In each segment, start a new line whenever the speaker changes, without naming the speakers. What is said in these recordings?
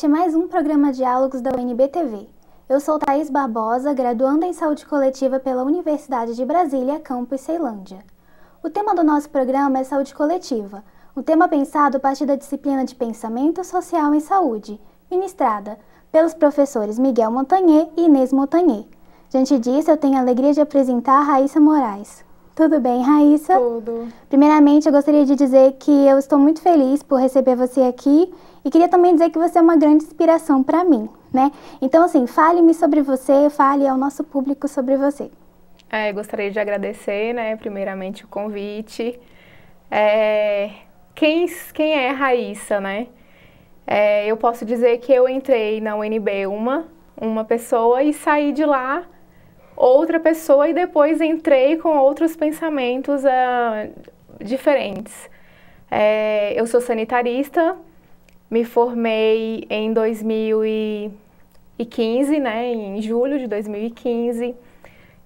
Este é mais um programa Diálogos da UNBTV. Eu sou Thaís Barbosa, graduanda em Saúde Coletiva pela Universidade de Brasília, campus Ceilândia. O tema do nosso programa é Saúde Coletiva, um tema pensado a partir da disciplina de Pensamento Social em Saúde, ministrada pelos professores Miguel Montanhê e Inês Montanhê. Diante disso, eu tenho a alegria de apresentar Raíssa Moraes. Tudo bem, Raíssa? Tudo. Primeiramente, eu gostaria de dizer que eu estou muito feliz por receber você aqui e queria também dizer que você é uma grande inspiração para mim, né? Então, assim, fale-me sobre você, fale ao nosso
público sobre você. É, gostaria de agradecer, né, primeiramente o convite. É, quem, quem é Raíssa, né? É, eu posso dizer que eu entrei na UNB uma, uma pessoa e saí de lá outra pessoa e depois entrei com outros pensamentos uh, diferentes. É, eu sou sanitarista, me formei em 2015, né, em julho de 2015.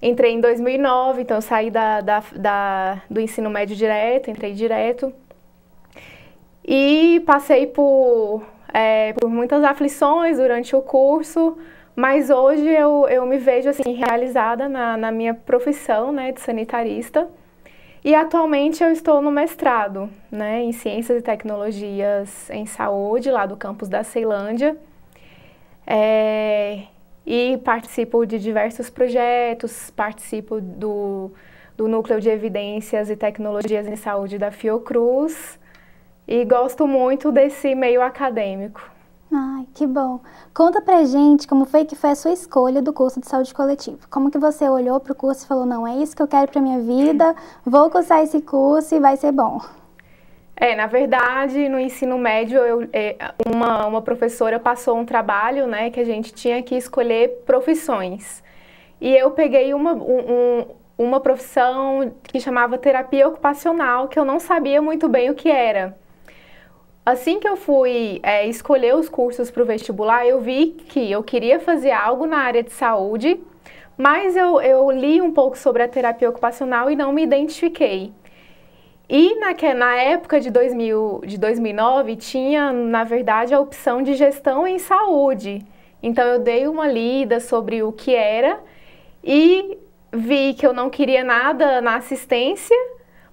Entrei em 2009, então saí da, da, da, do ensino médio direto, entrei direto. E passei por, é, por muitas aflições durante o curso, mas hoje eu, eu me vejo assim realizada na, na minha profissão né, de sanitarista. E atualmente eu estou no mestrado né, em Ciências e Tecnologias em Saúde, lá do campus da Ceilândia. É, e participo de diversos projetos, participo do, do Núcleo de Evidências e Tecnologias em Saúde da Fiocruz e gosto muito desse meio acadêmico.
Ai, que bom. Conta pra gente como foi que foi a sua escolha do curso de saúde coletiva. Como que você olhou pro curso e falou, não, é isso que eu quero pra minha vida, vou cursar esse curso e vai ser bom.
É, na verdade, no ensino médio, eu, é, uma, uma professora passou um trabalho, né, que a gente tinha que escolher profissões. E eu peguei uma, um, uma profissão que chamava terapia ocupacional, que eu não sabia muito bem o que era. Assim que eu fui é, escolher os cursos para o vestibular, eu vi que eu queria fazer algo na área de saúde, mas eu, eu li um pouco sobre a terapia ocupacional e não me identifiquei. E na, na época de, 2000, de 2009 tinha, na verdade, a opção de gestão em saúde. Então eu dei uma lida sobre o que era e vi que eu não queria nada na assistência,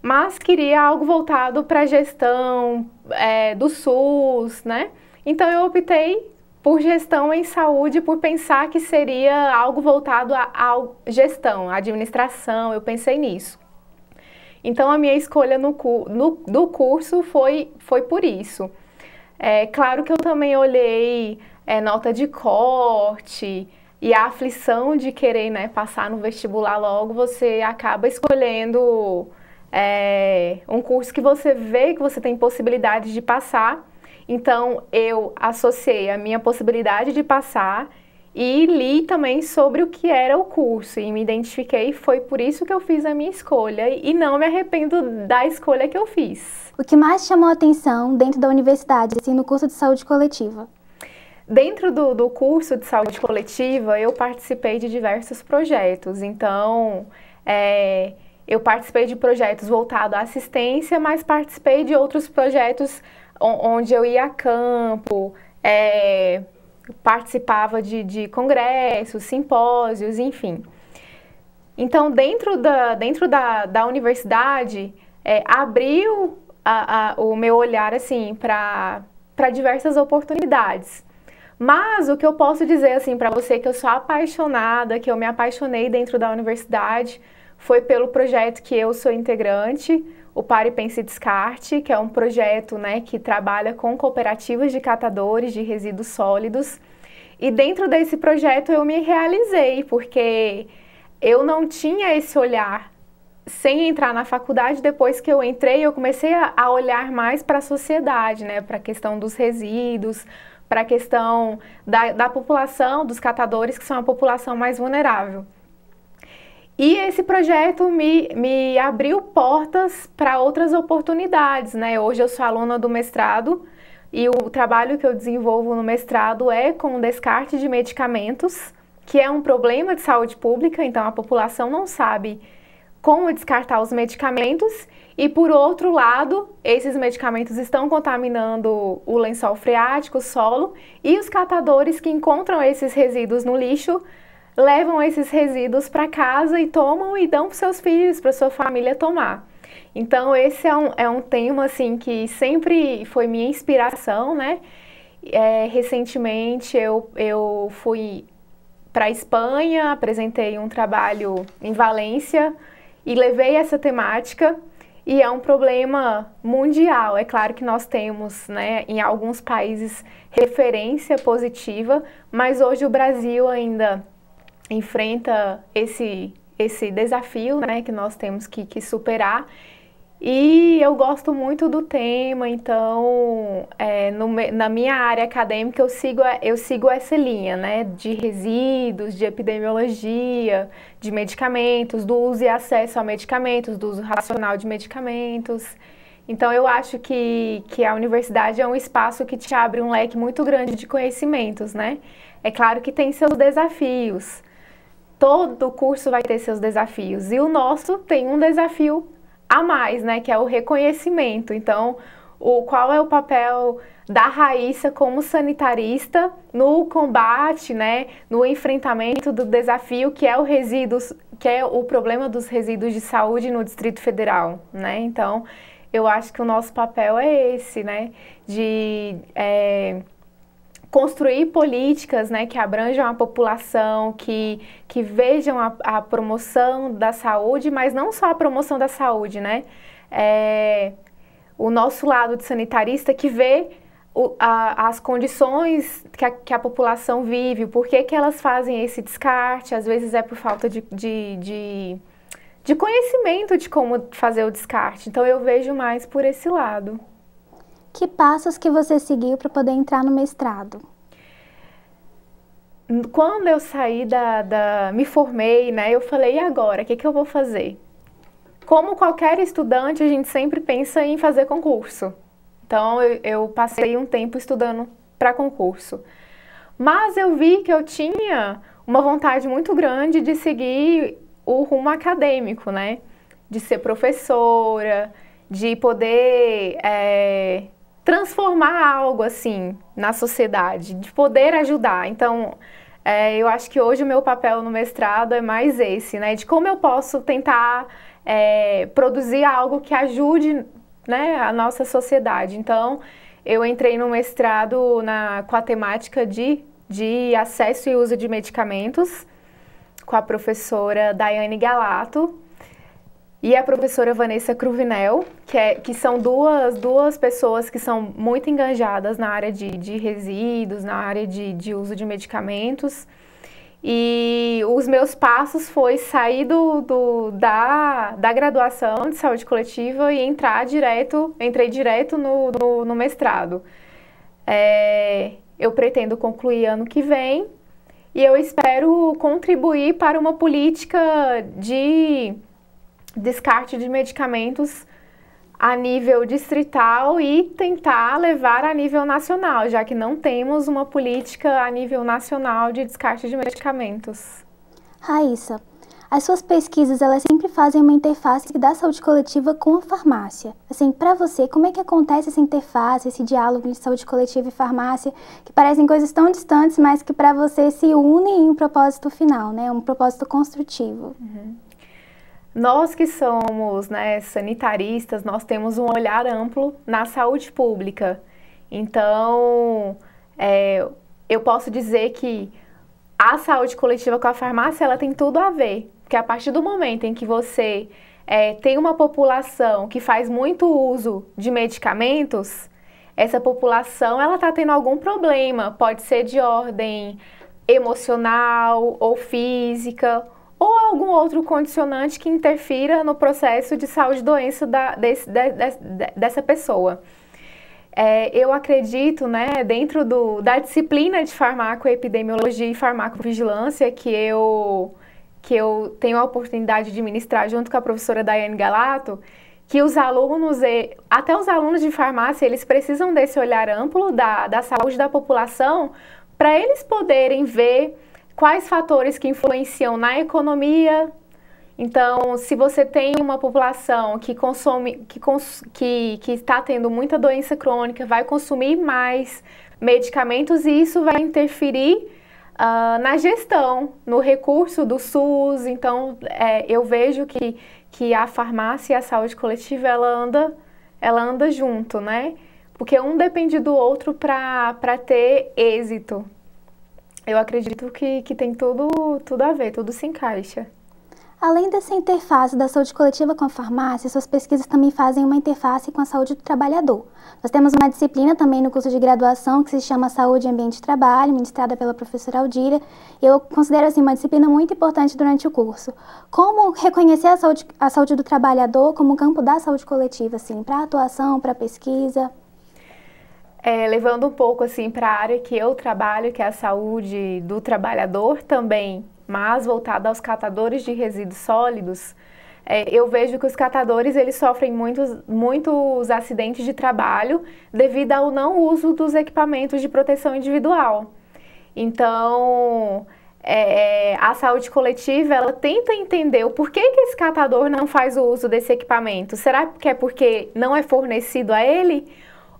mas queria algo voltado para gestão, é, do SUS, né? Então eu optei por gestão em saúde, por pensar que seria algo voltado à gestão, à administração, eu pensei nisso. Então a minha escolha no, no do curso foi, foi por isso. É claro que eu também olhei é, nota de corte e a aflição de querer né, passar no vestibular logo, você acaba escolhendo é, um curso que você vê que você tem possibilidade de passar. Então, eu associei a minha possibilidade de passar e li também sobre o que era o curso e me identifiquei. Foi por isso que eu fiz a minha escolha e não me arrependo da escolha que eu fiz.
O que mais chamou a atenção dentro da universidade, assim, no curso de saúde coletiva?
Dentro do, do curso de saúde coletiva, eu participei de diversos projetos. Então, é, eu participei de projetos voltados à assistência, mas participei de outros projetos onde eu ia a campo, é, participava de, de congressos, simpósios, enfim. Então, dentro da, dentro da, da universidade, é, abriu a, a, o meu olhar assim para diversas oportunidades. Mas o que eu posso dizer assim para você que eu sou apaixonada, que eu me apaixonei dentro da universidade, foi pelo projeto que eu sou integrante, o Pare Pense Descarte, que é um projeto né, que trabalha com cooperativas de catadores de resíduos sólidos. E dentro desse projeto eu me realizei, porque eu não tinha esse olhar sem entrar na faculdade, depois que eu entrei, eu comecei a, olhar mais para a sociedade, né? para a questão dos resíduos, para a questão da, da população, dos catadores, que são a população mais vulnerável. E esse projeto me, me abriu portas para outras oportunidades, né? Hoje eu sou aluna do mestrado e o trabalho que eu desenvolvo no mestrado é com descarte de medicamentos, que é um problema de saúde pública, então a população não sabe como descartar os medicamentos e por outro lado, esses medicamentos estão contaminando o lençol freático, o solo e os catadores que encontram esses resíduos no lixo levam esses resíduos para casa e tomam e dão para seus filhos, para sua família tomar. Então, esse é um, é um tema assim que sempre foi minha inspiração, né? É, recentemente eu, eu fui para Espanha, apresentei um trabalho em Valência e levei essa temática e é um problema mundial. É claro que nós temos, né, em alguns países referência positiva, mas hoje o Brasil ainda enfrenta esse, esse desafio né, que nós temos que, que superar. E eu gosto muito do tema, então é, no, na minha área acadêmica eu sigo, eu sigo essa linha, né? De resíduos, de epidemiologia, de medicamentos, do uso e acesso a medicamentos, do uso racional de medicamentos. Então eu acho que, que a universidade é um espaço que te abre um leque muito grande de conhecimentos, né? É claro que tem seus desafios todo curso vai ter seus desafios e o nosso tem um desafio a mais, né, que é o reconhecimento. Então, o qual é o papel da Raíssa como sanitarista no combate, né, no enfrentamento do desafio que é o resíduos, que é o problema dos resíduos de saúde no Distrito Federal, né? Então, eu acho que o nosso papel é esse, né, de é, construir políticas né, que abranjam a população, que, que vejam a, a promoção da saúde, mas não só a promoção da saúde, né? É, o nosso lado de sanitarista que vê o, a, as condições que a, que a, população vive, por que, elas fazem esse descarte, às vezes é por falta de, de, de, de conhecimento de como fazer o descarte. Então eu vejo mais por esse lado. Que passos que você seguiu para poder entrar no mestrado? Quando eu saí da, da me formei, né? Eu falei, e agora? O que, que eu vou fazer? Como qualquer estudante, a gente sempre pensa em fazer concurso. Então, eu, eu passei um tempo estudando para concurso. Mas eu vi que eu tinha uma vontade muito grande de seguir o rumo acadêmico, né? De ser professora, de poder é, transformar algo assim na sociedade, de poder ajudar. Então, é, eu acho que hoje o meu papel no mestrado é mais esse, né? De como eu posso tentar é, produzir algo que ajude né, a nossa sociedade. Então, eu entrei no mestrado na, com a temática de, de acesso e uso de medicamentos, com a professora Daiane Galato, e a professora Vanessa Cruvinel, que, é, que são duas, duas pessoas que são muito engajadas na área de, de resíduos, na área de, de uso de medicamentos. E os meus passos foi sair do, do, da, da graduação de saúde coletiva e entrar direto, entrei direto no, no, no mestrado. É, eu pretendo concluir ano que vem e eu espero contribuir para uma política de descarte de medicamentos a nível distrital e tentar levar a nível nacional, já que não temos uma política a nível nacional de descarte de medicamentos. Raíssa,
as suas pesquisas elas sempre fazem uma interface da saúde coletiva com a farmácia. Assim, para você, como é que acontece essa interface, esse diálogo entre saúde coletiva e farmácia, que parecem coisas tão distantes, mas que para você se unem em um propósito final, né? Um propósito
construtivo. Uhum. Nós que somos né, sanitaristas, nós temos um olhar amplo na saúde pública. Então, é, eu posso dizer que a saúde coletiva com a farmácia, ela tem tudo a ver. Porque a partir do momento em que você é, tem uma população que faz muito uso de medicamentos, essa população ela está tendo algum problema, pode ser de ordem emocional ou física, ou algum outro condicionante que interfira no processo de saúde-doença de, de, dessa pessoa. É, eu acredito, né, dentro do, da disciplina de farmacoepidemiologia e farmacovigilância que eu, que eu tenho a oportunidade de ministrar junto com a professora Daiane Galato, que os alunos, até os alunos de farmácia, eles precisam desse olhar amplo da, da saúde da população para eles poderem ver quais fatores que influenciam na economia. Então, se você tem uma população que consome, que, cons, que, que está tendo muita doença crônica, vai consumir mais medicamentos e isso vai interferir Uh, na gestão, no recurso do SUS. Então, é, eu vejo que, que a farmácia e a saúde coletiva, ela anda, ela anda junto, né? Porque um depende do outro para ter êxito eu acredito que, que tem tudo, tudo a ver, tudo se encaixa.
Além dessa interface da saúde coletiva com a farmácia, suas pesquisas também fazem uma interface com a saúde do trabalhador. Nós temos uma disciplina também no curso de graduação que se chama Saúde e Ambiente de Trabalho, ministrada pela professora Aldira. Eu considero assim uma disciplina muito importante durante o curso. Como reconhecer a saúde, a saúde do trabalhador como campo da saúde coletiva, assim,
para atuação, para pesquisa? É, levando um pouco assim para a área que eu trabalho, que é a saúde do trabalhador também, mas voltada aos catadores de resíduos sólidos, é, eu vejo que os catadores eles sofrem muitos, muitos acidentes de trabalho devido ao não uso dos equipamentos de proteção individual. Então, é, é a saúde coletiva ela tenta entender o porquê que esse catador não faz o uso desse equipamento. Será que é porque não é fornecido a ele?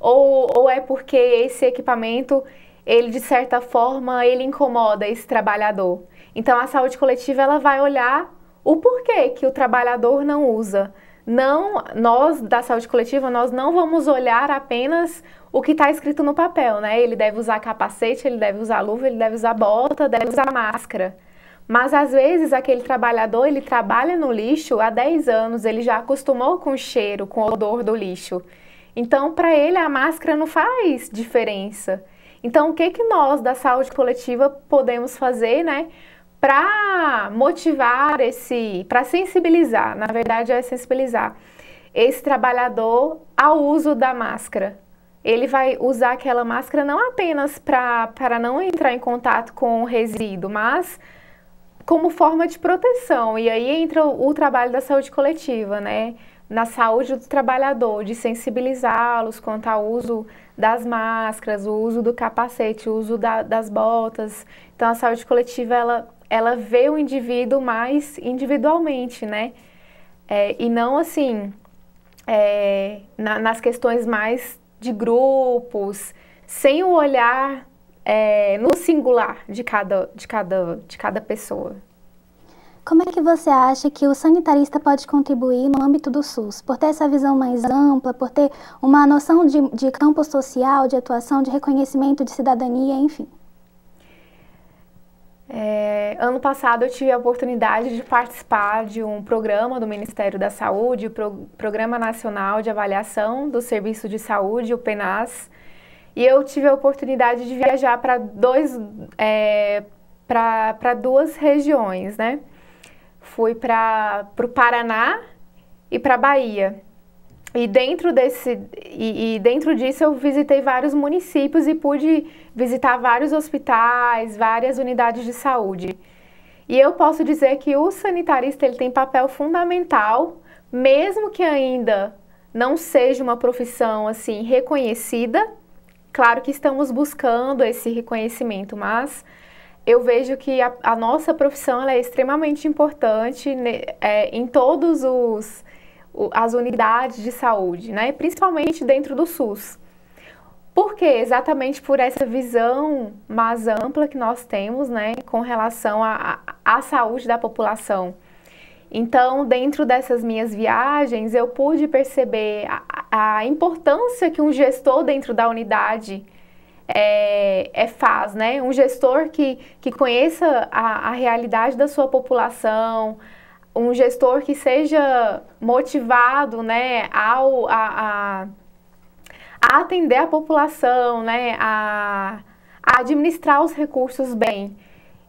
Ou, ou é porque esse equipamento, ele de certa forma, ele incomoda esse trabalhador? Então a saúde coletiva ela vai olhar o porquê que o trabalhador não usa. Não, nós da saúde coletiva, nós não vamos olhar apenas o que está escrito no papel, né? Ele deve usar capacete, ele deve usar luva, ele deve usar bota, deve usar máscara. Mas às vezes aquele trabalhador, ele trabalha no lixo há 10 anos, ele já acostumou com o cheiro, com o odor do lixo. Então, para ele, a máscara não faz diferença. Então, o que, que nós da saúde coletiva podemos fazer, né, para motivar esse, para sensibilizar, na verdade é sensibilizar esse trabalhador ao uso da máscara. Ele vai usar aquela máscara não apenas para não entrar em contato com o resíduo, mas como forma de proteção. E aí entra o, o trabalho da saúde coletiva, né? na saúde do trabalhador, de sensibilizá-los quanto ao uso das máscaras, o uso do capacete, o uso da, das botas. Então a saúde coletiva ela, ela vê o indivíduo mais individualmente, né? É, e não assim é, na, nas questões mais de grupos, sem o olhar é, no singular de cada, de cada, de cada pessoa.
Como é que você acha que o sanitarista pode contribuir no âmbito do SUS? Por ter essa visão mais ampla, por ter uma noção de, de campo social, de atuação, de reconhecimento de cidadania,
enfim. É, ano passado eu tive a oportunidade de participar de um programa do Ministério da Saúde, o Pro Programa Nacional de Avaliação do Serviço de Saúde, o PENAS, e eu tive a oportunidade de viajar para dois é, para duas regiões, né? fui para o Paraná e para a Bahia. E dentro, desse, e, e, dentro disso eu visitei vários municípios e pude visitar vários hospitais, várias unidades de saúde. E eu posso dizer que o sanitarista ele tem papel fundamental, mesmo que ainda não seja uma profissão assim reconhecida. Claro que estamos buscando esse reconhecimento, mas eu vejo que a, a nossa profissão é extremamente importante né, é, em todos os o, as unidades de saúde, né? Principalmente dentro do SUS. Por quê? Exatamente por essa visão mais ampla que nós temos, né, com relação à saúde da população. Então, dentro dessas minhas viagens, eu pude perceber a, a importância que um gestor dentro da unidade é, é faz, né? Um gestor que, que conheça a, a realidade da sua população, um gestor que seja motivado, né, ao, a, a, a atender a população, né, a, a administrar os recursos bem.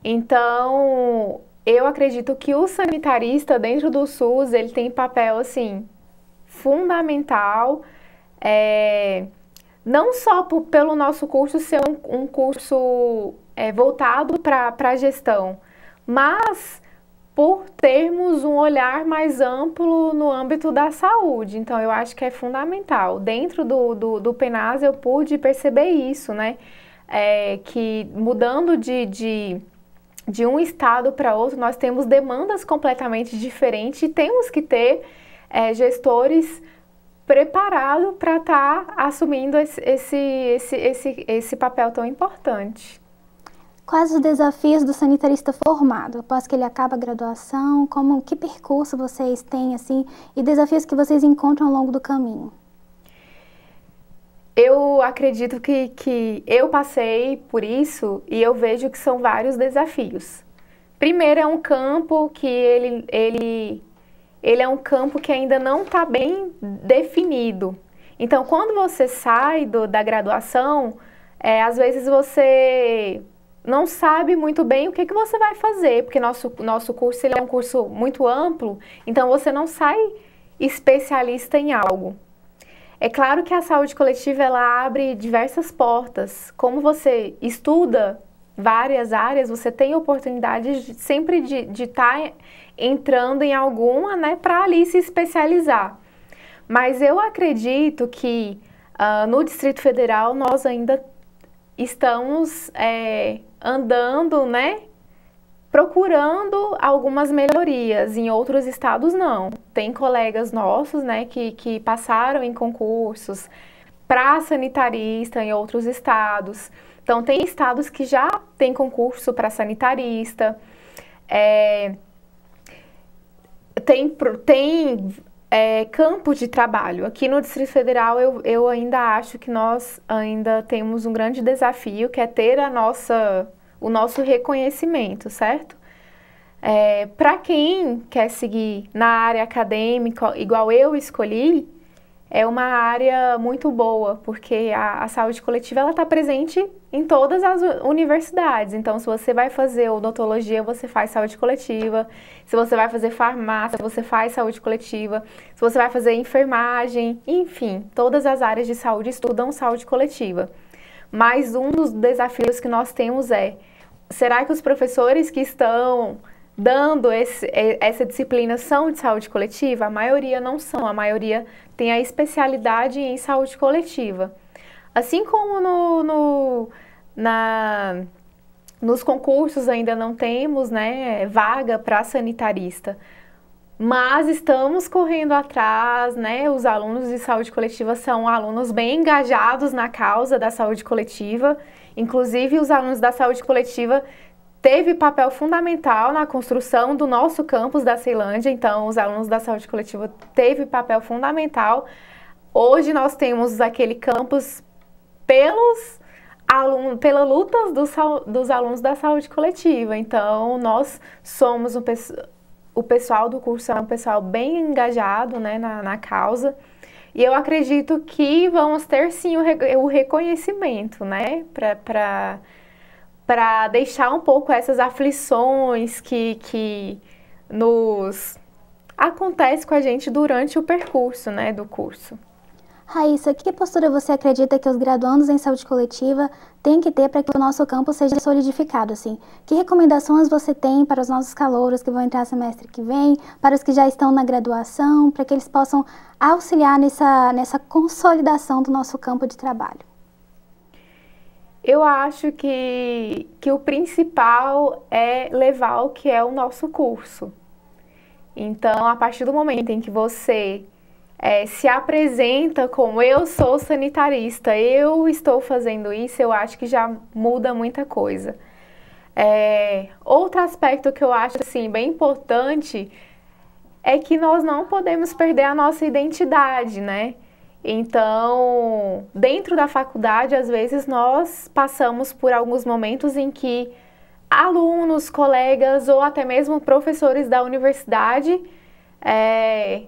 Então, eu acredito que o sanitarista dentro do SUS, ele tem papel, assim, fundamental, é, não só por, pelo nosso curso ser um, um curso é, voltado para a gestão, mas por termos um olhar mais amplo no âmbito da saúde. Então, eu acho que é fundamental. Dentro do, do, do PENAS, eu pude perceber isso, né? É, que mudando de, de, de um estado para outro, nós temos demandas completamente diferentes e temos que ter é, gestores preparado para estar tá assumindo esse, esse, esse, esse, esse papel tão importante.
Quais os desafios do sanitarista formado após que ele acaba a graduação? Como que percurso vocês têm assim e desafios que vocês encontram ao longo do caminho?
Eu acredito que, que eu passei por isso e eu vejo que são vários desafios. Primeiro é um campo que ele, ele ele é um campo que ainda não está bem definido. Então, quando você sai do, da graduação, é, às vezes você não sabe muito bem o que, que você vai fazer, porque nosso, nosso curso ele é um curso muito amplo, então você não sai especialista em algo. É claro que a saúde coletiva ela abre diversas portas. Como você estuda várias áreas, você tem oportunidade de, sempre de estar tá entrando em alguma, né, para ali se especializar. Mas eu acredito que uh, no Distrito Federal nós ainda estamos é, andando, né, procurando algumas melhorias. Em outros estados, não. Tem colegas nossos, né, que, que passaram em concursos para sanitarista em outros estados. Então, tem estados que já eh, tem concurso para sanitarista, é, tem, tem eh, é, campo de trabalho. Aqui no Distrito Federal, eu, eu ainda acho que nós ainda temos um grande desafio, que é ter a nossa, o nosso reconhecimento, certo? É, eh, para quem quer seguir na área acadêmica, igual eu escolhi, é uma área muito boa, porque a, a saúde coletiva está presente em todas as universidades. Então, se você vai fazer odontologia, você faz saúde coletiva. Se você vai fazer farmácia, você faz saúde coletiva. Se você vai fazer enfermagem, enfim, todas as áreas de saúde estudam saúde coletiva. Mas um dos desafios que nós temos é: será que os professores que estão dando esse, essa disciplina são de saúde coletiva? A maioria não são, a maioria tem a especialidade em saúde coletiva. Assim como no, no na, nos concursos ainda não temos né, vaga para sanitarista, mas estamos correndo atrás, né? Os alunos de saúde coletiva são alunos bem engajados na causa da saúde coletiva. Inclusive, os alunos da saúde coletiva teve papel fundamental na construção do nosso campus da Ceilândia, então os alunos da saúde coletiva teve papel fundamental. Hoje nós temos aquele campus pelos alunos, pela luta dos, dos alunos da saúde coletiva. Então, nós somos um, o pessoal do curso é um pessoal bem engajado né, na, na causa. E eu acredito que vamos ter sim o, o reconhecimento, né? Para para deixar um pouco essas aflições que, que nos acontece com a gente durante o percurso né, do curso.
Raíssa, que postura você acredita que os graduandos em saúde coletiva têm que ter para que o nosso campo seja solidificado? Assim? Que recomendações você tem para os nossos calouros que vão entrar semestre que vem, para os que já estão na graduação, para que eles possam auxiliar nessa, nessa
consolidação do nosso campo de trabalho? Eu acho que, que o principal é levar o que é o nosso curso. Então, a partir do momento em que você é, se apresenta como eu sou sanitarista, eu estou fazendo isso, eu acho que já muda muita coisa. É, outro aspecto que eu acho assim, bem importante é que nós não podemos perder a nossa identidade, né? Então, dentro da faculdade, às vezes nós passamos por alguns momentos em que alunos, colegas ou até mesmo professores da universidade é,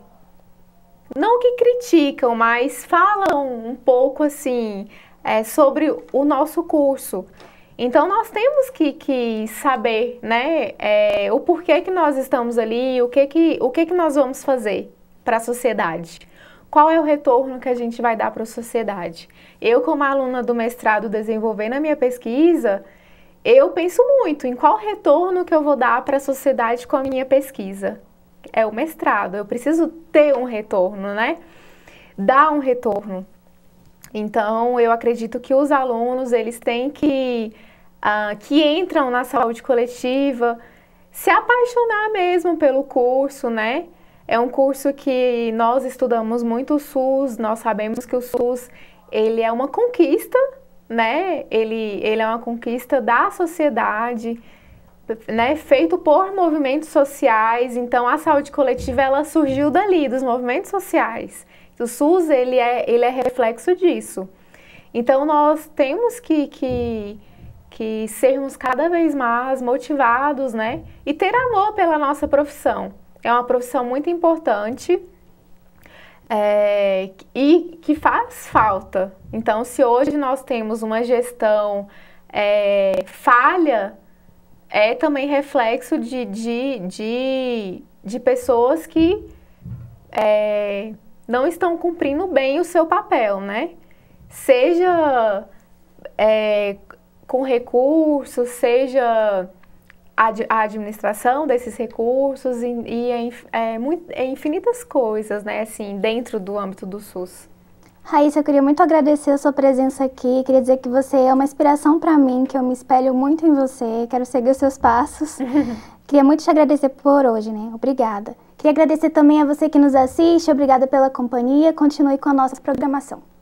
não que criticam, mas falam um pouco assim é, sobre o nosso curso. Então nós temos que, que saber, né, é, o porquê que nós estamos ali, o que que, o que, que nós vamos fazer para a sociedade qual é o retorno que a gente vai dar para a sociedade. Eu, como aluna do mestrado desenvolvendo a minha pesquisa, eu penso muito em qual retorno que eu vou dar para a sociedade com a minha pesquisa. É o mestrado, eu preciso ter um retorno, né? Dar um retorno. Então, eu acredito que os alunos, eles têm que, uh, que entram na saúde coletiva, se apaixonar mesmo pelo curso, né? É um curso que nós estudamos muito o SUS, nós sabemos que o SUS ele é uma conquista, né? Ele, ele é uma conquista da sociedade, né? Feito por movimentos sociais. Então a saúde coletiva ela surgiu dali, dos movimentos sociais. O SUS ele é, ele é reflexo disso. Então nós temos que, que, que sermos cada vez mais motivados, né? E ter amor pela nossa profissão é uma profissão muito importante é, e que faz falta. Então, se hoje nós temos uma gestão é, falha, é também reflexo de, de, de, de pessoas que é, não estão cumprindo bem o seu papel, né? Seja com recursos, seja a, a administração desses recursos e, e é, é, infinitas coisas, né, assim, dentro do âmbito do SUS.
Raíssa, eu queria muito agradecer a sua presença aqui. Queria dizer que você é uma inspiração para mim, que eu me espelho muito em você. Quero seguir os seus passos. queria muito te agradecer por hoje, né? Obrigada. Queria agradecer também a você que nos assiste. Obrigada pela companhia. Continue com a nossa programação.